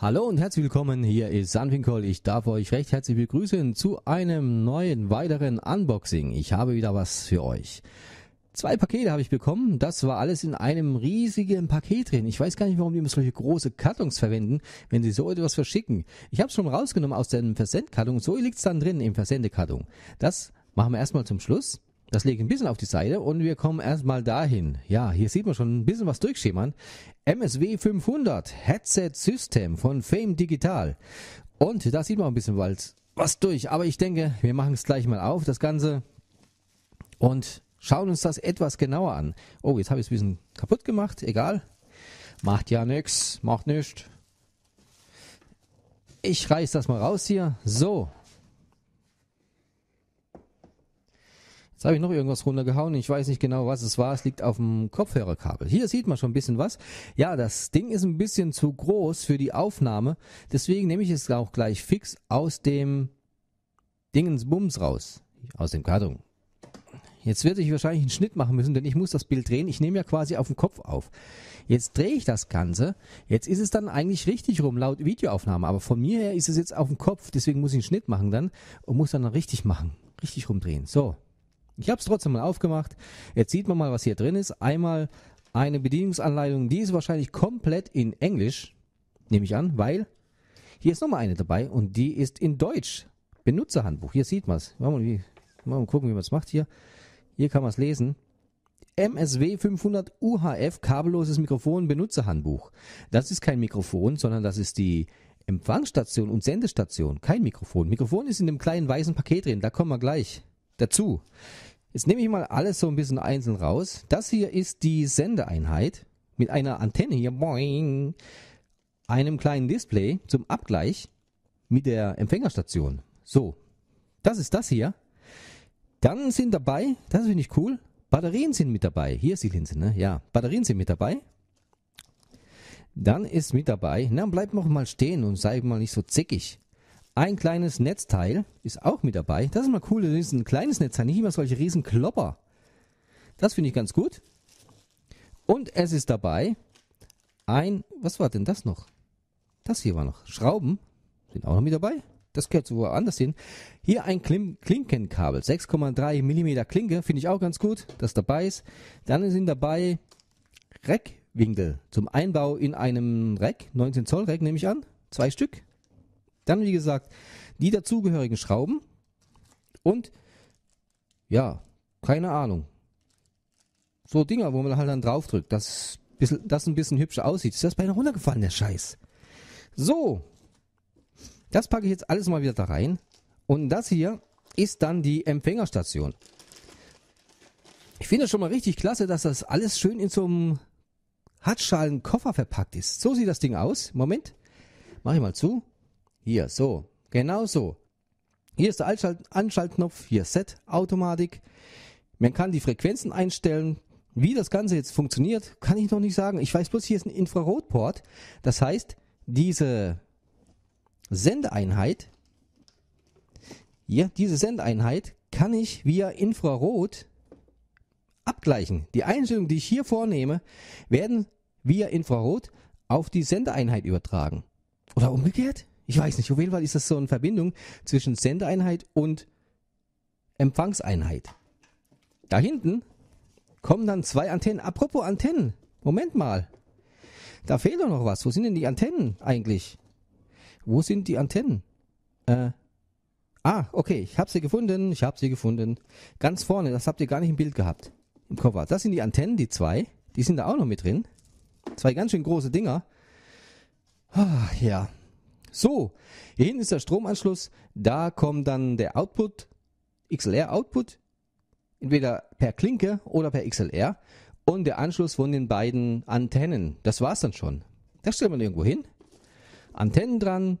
Hallo und herzlich willkommen, hier ist Sanfinkoll. Ich darf euch recht herzlich begrüßen zu einem neuen weiteren Unboxing. Ich habe wieder was für euch. Zwei Pakete habe ich bekommen, das war alles in einem riesigen Paket drin. Ich weiß gar nicht, warum die immer solche große Kartons verwenden, wenn sie so etwas verschicken. Ich habe es schon rausgenommen aus der Versendkarton, so liegt es dann drin im Versendekarton. Das machen wir erstmal zum Schluss. Das lege ich ein bisschen auf die Seite und wir kommen erstmal dahin. Ja, hier sieht man schon ein bisschen was durchschimmern. MSW 500 Headset System von Fame Digital. Und da sieht man ein bisschen was durch. Aber ich denke, wir machen es gleich mal auf, das Ganze. Und schauen uns das etwas genauer an. Oh, jetzt habe ich es ein bisschen kaputt gemacht. Egal. Macht ja nichts. Macht nichts. Ich reiß das mal raus hier. So, Jetzt habe ich noch irgendwas runtergehauen. Ich weiß nicht genau, was es war. Es liegt auf dem Kopfhörerkabel. Hier sieht man schon ein bisschen was. Ja, das Ding ist ein bisschen zu groß für die Aufnahme. Deswegen nehme ich es auch gleich fix aus dem Dingensbums raus. Aus dem Karton. Jetzt werde ich wahrscheinlich einen Schnitt machen müssen, denn ich muss das Bild drehen. Ich nehme ja quasi auf dem Kopf auf. Jetzt drehe ich das Ganze. Jetzt ist es dann eigentlich richtig rum, laut Videoaufnahme. Aber von mir her ist es jetzt auf dem Kopf. Deswegen muss ich einen Schnitt machen dann und muss dann richtig machen. Richtig rumdrehen. So. Ich habe es trotzdem mal aufgemacht. Jetzt sieht man mal, was hier drin ist. Einmal eine Bedienungsanleitung, die ist wahrscheinlich komplett in Englisch, nehme ich an, weil hier ist nochmal eine dabei und die ist in Deutsch. Benutzerhandbuch, hier sieht man es. Mal, mal gucken, wie man es macht hier. Hier kann man es lesen. MSW 500 UHF kabelloses Mikrofon Benutzerhandbuch. Das ist kein Mikrofon, sondern das ist die Empfangsstation und Sendestation. Kein Mikrofon. Mikrofon ist in dem kleinen weißen Paket drin, da kommen wir gleich dazu. Jetzt nehme ich mal alles so ein bisschen einzeln raus. Das hier ist die Sendeeinheit mit einer Antenne hier, boing, einem kleinen Display zum Abgleich mit der Empfängerstation. So, das ist das hier. Dann sind dabei, das finde ich cool, Batterien sind mit dabei. Hier ist die Linse, ne? Ja, Batterien sind mit dabei. Dann ist mit dabei, na, bleib noch mal stehen und sei mal nicht so zickig. Ein kleines Netzteil ist auch mit dabei. Das ist mal cool, das ist ein kleines Netzteil, nicht immer solche riesen Klopper. Das finde ich ganz gut. Und es ist dabei ein, was war denn das noch? Das hier war noch. Schrauben sind auch noch mit dabei. Das gehört so woanders hin. Hier ein Klim Klinkenkabel. 6,3 mm Klinke. Finde ich auch ganz gut, dass dabei ist. Dann sind dabei Reckwinkel zum Einbau in einem Reck, 19 Zoll Reck nehme ich an. Zwei Stück. Dann, wie gesagt, die dazugehörigen Schrauben und ja, keine Ahnung. So Dinger, wo man halt dann draufdrückt, dass das ein bisschen hübscher aussieht. Ist das beinahe runtergefallen, der Scheiß. So, das packe ich jetzt alles mal wieder da rein. Und das hier ist dann die Empfängerstation. Ich finde es schon mal richtig klasse, dass das alles schön in so einem Hartschalenkoffer verpackt ist. So sieht das Ding aus. Moment, mache ich mal zu. Hier, so. Genau so. Hier ist der Anschalt Anschaltknopf, hier Set, Automatik. Man kann die Frequenzen einstellen. Wie das Ganze jetzt funktioniert, kann ich noch nicht sagen. Ich weiß bloß, hier ist ein Infrarotport. Das heißt, diese Sendeeinheit, hier, diese Sendeinheit kann ich via Infrarot abgleichen. Die Einstellungen, die ich hier vornehme, werden via Infrarot auf die Sendeeinheit übertragen. Oder umgekehrt? Ich weiß nicht. Auf jeden Fall ist das so eine Verbindung zwischen Sendeeinheit und Empfangseinheit. Da hinten kommen dann zwei Antennen. Apropos Antennen. Moment mal. Da fehlt doch noch was. Wo sind denn die Antennen eigentlich? Wo sind die Antennen? Äh. Ah, okay. Ich habe sie gefunden. Ich habe sie gefunden. Ganz vorne. Das habt ihr gar nicht im Bild gehabt. Im Koffer. Das sind die Antennen, die zwei. Die sind da auch noch mit drin. Zwei ganz schön große Dinger. Ah, ja. So, hier hinten ist der Stromanschluss, da kommt dann der Output, XLR-Output, entweder per Klinke oder per XLR und der Anschluss von den beiden Antennen. Das war's dann schon. Das stellt man irgendwo hin, Antennen dran,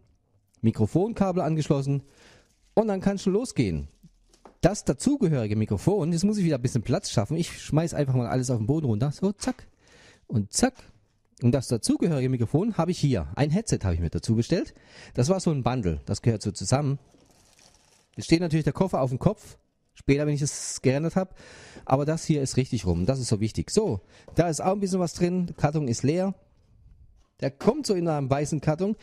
Mikrofonkabel angeschlossen und dann kann es schon losgehen. Das dazugehörige Mikrofon, jetzt muss ich wieder ein bisschen Platz schaffen. Ich schmeiß einfach mal alles auf den Boden runter. So, zack. Und zack. Und das dazugehörige Mikrofon habe ich hier. Ein Headset habe ich mir dazu bestellt. Das war so ein Bundle. Das gehört so zusammen. Jetzt steht natürlich der Koffer auf dem Kopf. Später, wenn ich es geändert habe. Aber das hier ist richtig rum. Das ist so wichtig. So, da ist auch ein bisschen was drin. Der Karton ist leer. Der kommt so in einem weißen Karton.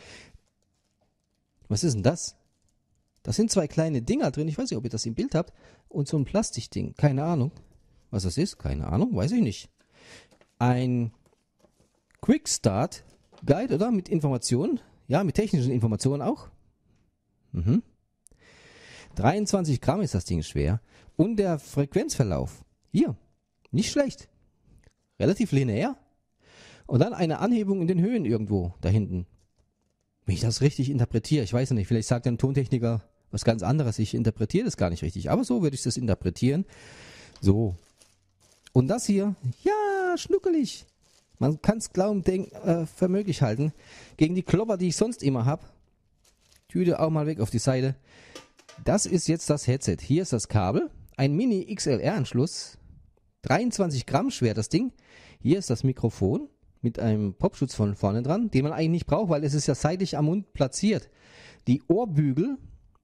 Was ist denn das? Da sind zwei kleine Dinger drin. Ich weiß nicht, ob ihr das im Bild habt. Und so ein Plastikding. Keine Ahnung. Was das ist? Keine Ahnung. Weiß ich nicht. Ein Quick Start Guide, oder? Mit Informationen. Ja, mit technischen Informationen auch. Mhm. 23 Gramm ist das Ding schwer. Und der Frequenzverlauf. Hier. Nicht schlecht. Relativ linear. Und dann eine Anhebung in den Höhen irgendwo da hinten. Wenn ich das richtig interpretiere, ich weiß nicht, vielleicht sagt ein Tontechniker was ganz anderes. Ich interpretiere das gar nicht richtig. Aber so würde ich das interpretieren. So. Und das hier, ja, schnuckelig. Man kann es glauben, äh, für möglich halten. Gegen die Klopper, die ich sonst immer habe. Tüte auch mal weg auf die Seite. Das ist jetzt das Headset. Hier ist das Kabel. Ein Mini XLR-Anschluss. 23 Gramm schwer das Ding. Hier ist das Mikrofon mit einem Popschutz von vorne dran, den man eigentlich nicht braucht, weil es ist ja seitlich am Mund platziert. Die Ohrbügel,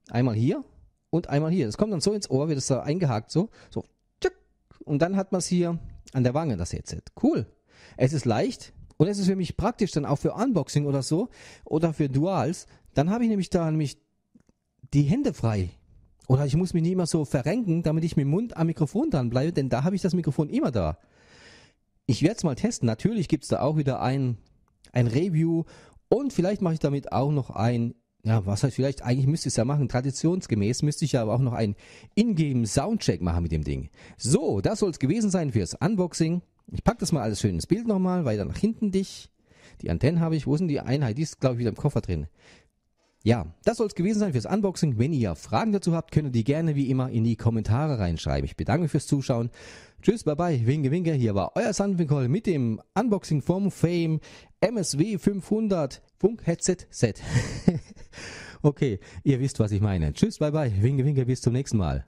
einmal hier und einmal hier. Das kommt dann so ins Ohr, wird es da eingehakt so. so. Und dann hat man es hier an der Wange, das Headset. Cool es ist leicht und es ist für mich praktisch dann auch für Unboxing oder so oder für Duals. Dann habe ich nämlich da nämlich die Hände frei. Oder ich muss mich nicht immer so verrenken, damit ich mit dem Mund am Mikrofon dran bleibe, denn da habe ich das Mikrofon immer da. Ich werde es mal testen. Natürlich gibt es da auch wieder ein, ein Review und vielleicht mache ich damit auch noch ein ja, was heißt vielleicht, eigentlich müsste ich es ja machen. Traditionsgemäß müsste ich ja aber auch noch einen ingame Soundcheck machen mit dem Ding. So, das soll es gewesen sein fürs Unboxing. Ich pack das mal alles schön ins Bild nochmal, weiter nach hinten dich. Die Antenne habe ich. Wo sind die Einheit? Die ist, glaube ich, wieder im Koffer drin. Ja, das soll es gewesen sein fürs Unboxing. Wenn ihr Fragen dazu habt, könnt ihr die gerne wie immer in die Kommentare reinschreiben. Ich bedanke mich fürs Zuschauen. Tschüss, bye bye, winke winke. Hier war euer Sandwinkel mit dem Unboxing vom Fame MSW 500 Funk Headset Set. Okay, ihr wisst, was ich meine. Tschüss, bye bye, winke, winke, bis zum nächsten Mal.